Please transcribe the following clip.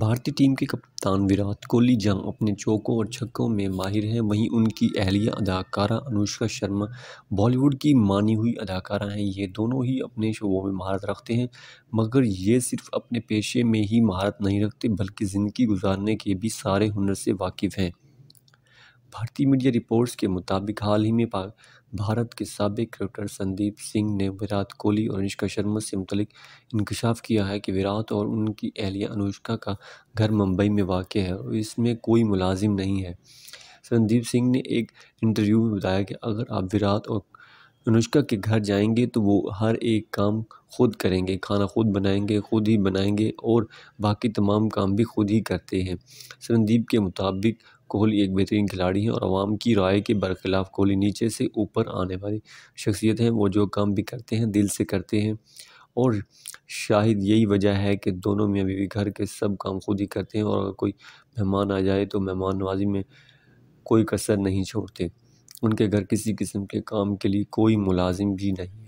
भारतीय टीम के कप्तान विराट कोहली जहां अपने चौकों और छक्कों में माहिर हैं वहीं उनकी अहलिया अदाकारा अनुष्का शर्मा बॉलीवुड की मानी हुई अदाकारा हैं ये दोनों ही अपने शोबों में महारत रखते हैं मगर ये सिर्फ अपने पेशे में ही महारत नहीं रखते बल्कि ज़िंदगी गुजारने के भी सारे हुनर से वाकिफ़ हैं भारतीय मीडिया रिपोर्ट्स के मुताबिक हाल ही में भारत के सबक क्रिकेटर संदीप सिंह ने विराट कोहली और अनुष्का शर्मा से मुतलिक इंकशाफ किया है कि विराट और उनकी अहलिया अनुष्का का घर मुंबई में वाक़ है और इसमें कोई मुलाजिम नहीं है संदीप सिंह ने एक इंटरव्यू में बताया कि अगर आप विराट और अनुष्का के घर जाएंगे तो वो हर एक काम खुद करेंगे खाना खुद बनाएंगे खुद ही बनाएंगे और बाकी तमाम काम भी खुद ही करते हैं संदीप के मुताबिक कोहली एक बेहतरीन खिलाड़ी हैं और आवाम की राय के बरखिलाफ कोहली नीचे से ऊपर आने वाली शख्सियत हैं वो जो काम भी करते हैं दिल से करते हैं और शायद यही वजह है कि दोनों मियाँ बीवी घर के सब काम खुद ही करते हैं और अगर कोई मेहमान आ जाए तो मेहमान नवाजी में कोई कसर नहीं छोड़ते उनके घर किसी किस्म के काम के लिए कोई मुलाजिम भी नहीं